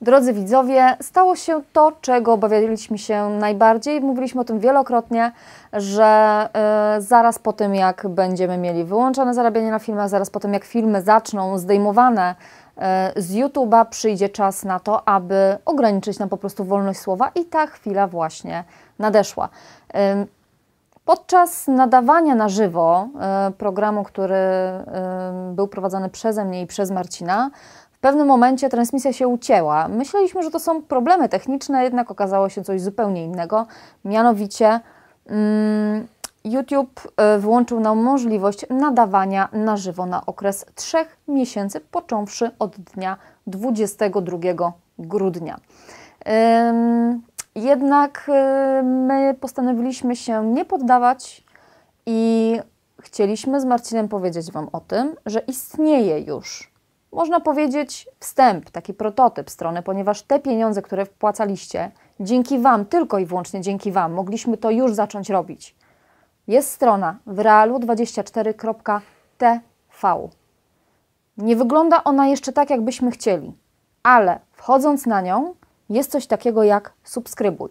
Drodzy widzowie, stało się to, czego obawialiśmy się najbardziej. Mówiliśmy o tym wielokrotnie, że y, zaraz po tym, jak będziemy mieli wyłączone zarabianie na filmach, zaraz po tym, jak filmy zaczną zdejmowane y, z YouTube'a, przyjdzie czas na to, aby ograniczyć nam po prostu wolność słowa i ta chwila właśnie nadeszła. Y, Podczas nadawania na żywo e, programu, który był prowadzony przeze mnie i przez Marcina, w pewnym momencie transmisja się ucięła. Myśleliśmy, że to są problemy techniczne, jednak okazało się coś zupełnie innego. Mianowicie mm, YouTube y, wyłączył nam możliwość nadawania na żywo na okres trzech miesięcy, począwszy od dnia 22 grudnia. jednak y, my postanowiliśmy się nie poddawać i chcieliśmy z Marcinem powiedzieć Wam o tym, że istnieje już można powiedzieć, wstęp, taki prototyp strony, ponieważ te pieniądze, które wpłacaliście, dzięki Wam, tylko i wyłącznie dzięki Wam, mogliśmy to już zacząć robić. Jest strona realu 24tv Nie wygląda ona jeszcze tak, jakbyśmy chcieli, ale wchodząc na nią, jest coś takiego jak subskrybuj.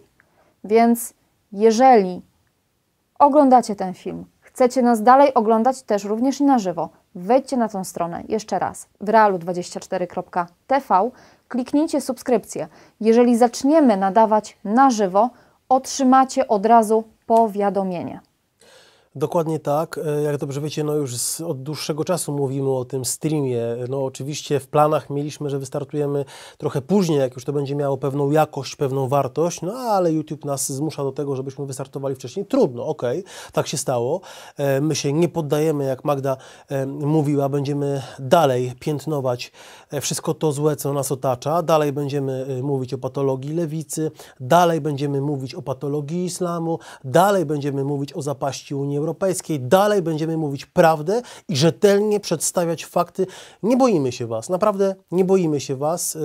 Więc jeżeli oglądacie ten film, Chcecie nas dalej oglądać też również i na żywo. Wejdźcie na tą stronę jeszcze raz realu 24tv kliknijcie subskrypcję. Jeżeli zaczniemy nadawać na żywo, otrzymacie od razu powiadomienie. Dokładnie tak. E, jak dobrze wiecie, no już z, od dłuższego czasu mówimy o tym streamie. No oczywiście w planach mieliśmy, że wystartujemy trochę później, jak już to będzie miało pewną jakość, pewną wartość, no ale YouTube nas zmusza do tego, żebyśmy wystartowali wcześniej. Trudno, okej, okay, tak się stało. E, my się nie poddajemy, jak Magda e, mówiła, będziemy dalej piętnować wszystko to złe, co nas otacza. Dalej będziemy mówić o patologii lewicy, dalej będziemy mówić o patologii islamu, dalej będziemy mówić o zapaści Unii Europejskiej, Europejskiej dalej będziemy mówić prawdę i rzetelnie przedstawiać fakty. Nie boimy się Was, naprawdę nie boimy się Was. E,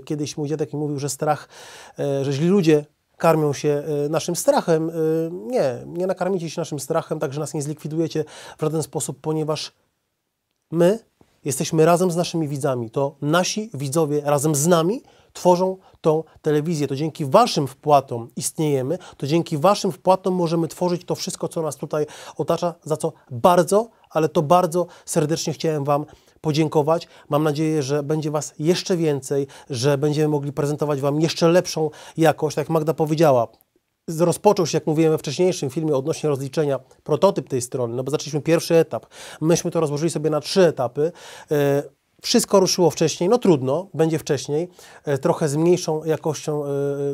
kiedyś mój dziadek mi mówił, że strach, e, że źli ludzie karmią się e, naszym strachem. Nie, nie nakarmicie się naszym strachem, także nas nie zlikwidujecie w żaden sposób, ponieważ my jesteśmy razem z naszymi widzami. To nasi widzowie razem z nami tworzą tą telewizję. To dzięki Waszym wpłatom istniejemy, to dzięki Waszym wpłatom możemy tworzyć to wszystko, co nas tutaj otacza, za co bardzo, ale to bardzo serdecznie chciałem Wam podziękować. Mam nadzieję, że będzie Was jeszcze więcej, że będziemy mogli prezentować Wam jeszcze lepszą jakość. Tak jak Magda powiedziała, rozpoczął się, jak mówiłem we wcześniejszym filmie odnośnie rozliczenia, prototyp tej strony, no bo zaczęliśmy pierwszy etap. Myśmy to rozłożyli sobie na trzy etapy. E, wszystko ruszyło wcześniej, no trudno, będzie wcześniej, e, trochę z mniejszą jakością e,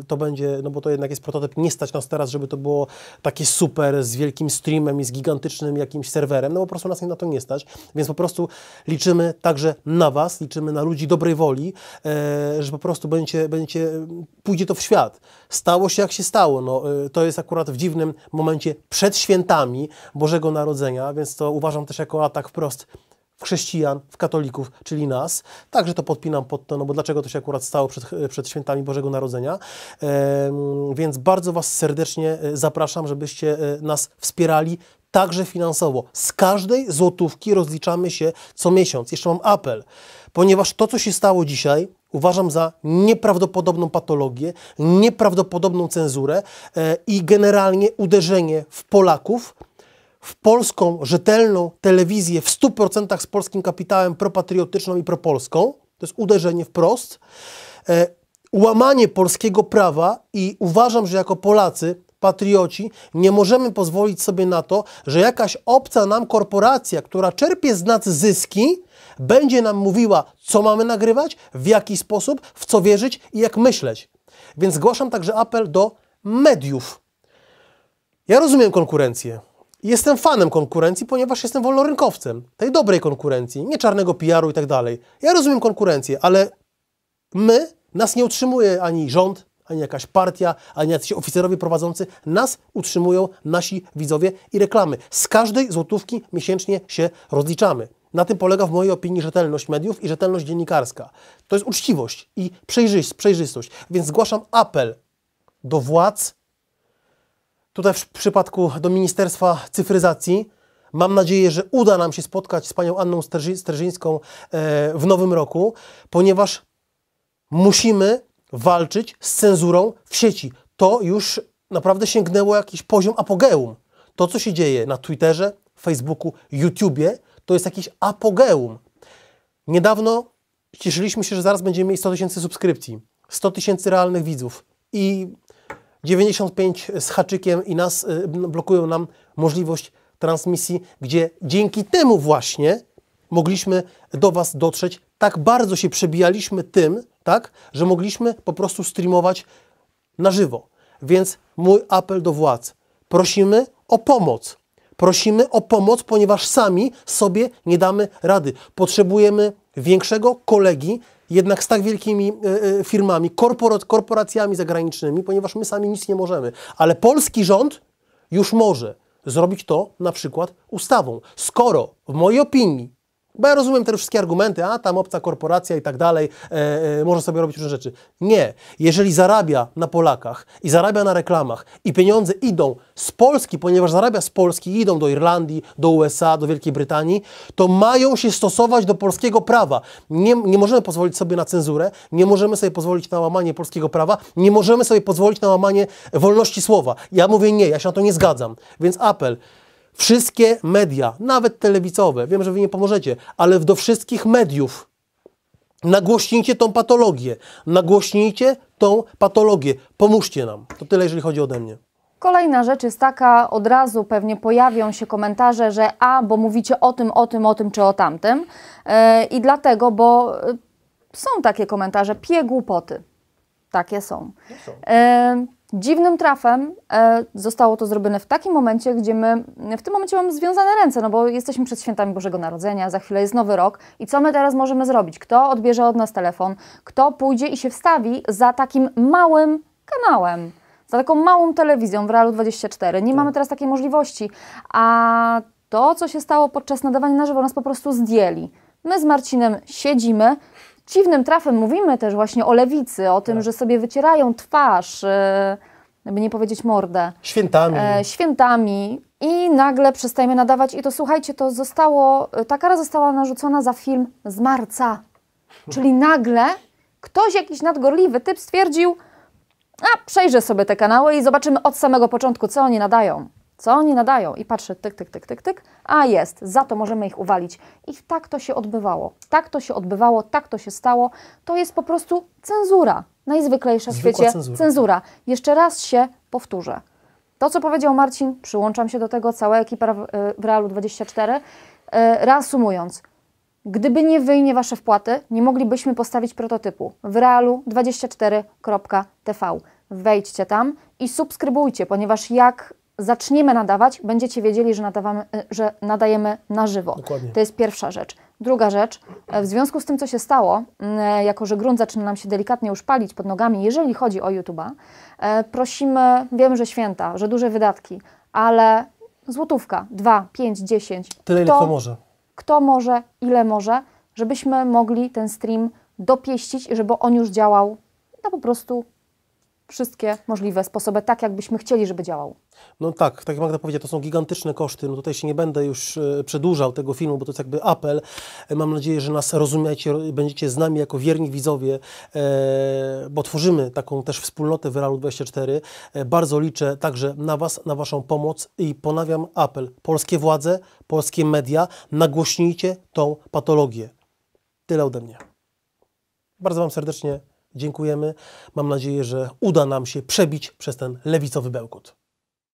to będzie, no bo to jednak jest prototyp, nie stać nas teraz, żeby to było takie super z wielkim streamem i z gigantycznym jakimś serwerem, no po prostu nas nie na to nie stać, więc po prostu liczymy także na Was, liczymy na ludzi dobrej woli, e, że po prostu będzie, będzie pójdzie to w świat. Stało się jak się stało, no to jest akurat w dziwnym momencie przed świętami Bożego Narodzenia, więc to uważam też jako atak wprost w chrześcijan, w katolików, czyli nas. Także to podpinam pod to, no bo dlaczego to się akurat stało przed, przed świętami Bożego Narodzenia. Więc bardzo Was serdecznie e, zapraszam, żebyście e, nas wspierali także finansowo. Z każdej złotówki rozliczamy się co miesiąc. Jeszcze mam apel, ponieważ to, co się stało dzisiaj, uważam za nieprawdopodobną patologię, nieprawdopodobną cenzurę e, i generalnie uderzenie w Polaków w polską, rzetelną telewizję w 100% z polskim kapitałem propatriotyczną i propolską. To jest uderzenie wprost. E, łamanie polskiego prawa i uważam, że jako Polacy, patrioci, nie możemy pozwolić sobie na to, że jakaś obca nam korporacja, która czerpie z nas zyski, będzie nam mówiła, co mamy nagrywać, w jaki sposób, w co wierzyć i jak myśleć. Więc zgłaszam także apel do mediów. Ja rozumiem konkurencję. Jestem fanem konkurencji, ponieważ jestem wolnorynkowcem. Tej dobrej konkurencji, nie czarnego PR-u i tak dalej. Ja rozumiem konkurencję, ale my, nas nie utrzymuje ani rząd, ani jakaś partia, ani jacyś oficerowie prowadzący. Nas utrzymują nasi widzowie i reklamy. Z każdej złotówki miesięcznie się rozliczamy. Na tym polega w mojej opinii rzetelność mediów i rzetelność dziennikarska. To jest uczciwość i przejrzystość. Więc zgłaszam apel do władz, Tutaj w przypadku do Ministerstwa Cyfryzacji Mam nadzieję, że uda nam się spotkać z panią Anną Sterzy Sterzyńską e, w nowym roku, ponieważ musimy walczyć z cenzurą w sieci. To już naprawdę sięgnęło jakiś poziom apogeum. To, co się dzieje na Twitterze, Facebooku, YouTubie, to jest jakiś apogeum. Niedawno cieszyliśmy się, że zaraz będziemy mieć 100 tysięcy subskrypcji, 100 tysięcy realnych widzów i 95 z haczykiem i nas y, blokują nam możliwość transmisji, gdzie dzięki temu właśnie mogliśmy do Was dotrzeć. Tak bardzo się przebijaliśmy tym, tak, że mogliśmy po prostu streamować na żywo. Więc mój apel do władz. Prosimy o pomoc. Prosimy o pomoc, ponieważ sami sobie nie damy rady. Potrzebujemy większego kolegi, jednak z tak wielkimi e, e, firmami, korporacjami zagranicznymi, ponieważ my sami nic nie możemy. Ale polski rząd już może zrobić to na przykład ustawą. Skoro, w mojej opinii, bo ja rozumiem te wszystkie argumenty, a tam obca korporacja i tak dalej, e, e, może sobie robić różne rzeczy. Nie. Jeżeli zarabia na Polakach i zarabia na reklamach i pieniądze idą z Polski, ponieważ zarabia z Polski, idą do Irlandii, do USA, do Wielkiej Brytanii, to mają się stosować do polskiego prawa. Nie, nie możemy pozwolić sobie na cenzurę, nie możemy sobie pozwolić na łamanie polskiego prawa, nie możemy sobie pozwolić na łamanie wolności słowa. Ja mówię nie, ja się na to nie zgadzam. Więc apel. Wszystkie media, nawet telewizowe, wiem, że Wy nie pomożecie, ale do wszystkich mediów nagłośnijcie tą patologię. Nagłośnijcie tą patologię. Pomóżcie nam. To tyle, jeżeli chodzi ode mnie. Kolejna rzecz jest taka, od razu pewnie pojawią się komentarze, że a, bo mówicie o tym, o tym, o tym czy o tamtym. Yy, I dlatego, bo e, są takie komentarze, pie głupoty. Takie są. są. Yy, Dziwnym trafem e, zostało to zrobione w takim momencie, gdzie my w tym momencie mamy związane ręce, no bo jesteśmy przed świętami Bożego Narodzenia, za chwilę jest nowy rok i co my teraz możemy zrobić? Kto odbierze od nas telefon? Kto pójdzie i się wstawi za takim małym kanałem? Za taką małą telewizją w Realu 24. Nie tak. mamy teraz takiej możliwości. A to, co się stało podczas nadawania na żywo, nas po prostu zdjęli. My z Marcinem siedzimy, Dziwnym trafem mówimy też właśnie o lewicy, o tym, tak. że sobie wycierają twarz, e, by nie powiedzieć mordę. Świętami. E, świętami. I nagle przestajemy nadawać. I to słuchajcie, to zostało, e, ta kara została narzucona za film z marca. Czyli nagle ktoś, jakiś nadgorliwy typ stwierdził, a przejrzę sobie te kanały i zobaczymy od samego początku, co oni nadają co oni nadają i patrzę tyk, tyk, tyk, tyk, tyk, a jest, za to możemy ich uwalić. I tak to się odbywało, tak to się odbywało, tak to się stało. To jest po prostu cenzura, najzwyklejsza w świecie cenzura. cenzura. Jeszcze raz się powtórzę. To, co powiedział Marcin, przyłączam się do tego, cała ekipa w y, Realu 24. Y, reasumując, gdyby nie wy nie wasze wpłaty, nie moglibyśmy postawić prototypu w realu24.tv. Wejdźcie tam i subskrybujcie, ponieważ jak zaczniemy nadawać, będziecie wiedzieli, że, nadawamy, y, że nadajemy na żywo. Dokładnie. To jest pierwsza rzecz. Druga rzecz, e, w związku z tym, co się stało, e, jako że grunt zaczyna nam się delikatnie już palić pod nogami, jeżeli chodzi o YouTube'a, e, prosimy, wiem, że święta, że duże wydatki, ale złotówka, 2, 5, 10. Tyle, kto, ile kto może. Kto może, ile może, żebyśmy mogli ten stream dopieścić, żeby on już działał Na po prostu wszystkie możliwe sposoby, tak jakbyśmy chcieli, żeby działał. No tak, tak jak Magda powiedziała, to są gigantyczne koszty. No tutaj się nie będę już e, przedłużał tego filmu, bo to jest jakby apel. E, mam nadzieję, że nas rozumiecie, będziecie z nami jako wierni widzowie, e, bo tworzymy taką też wspólnotę w Realu 24. Bardzo liczę także na Was, na Waszą pomoc i ponawiam apel. Polskie władze, polskie media, nagłośnijcie tą patologię. Tyle ode mnie. Bardzo Wam serdecznie dziękujemy. Mam nadzieję, że uda nam się przebić przez ten lewicowy bełkot.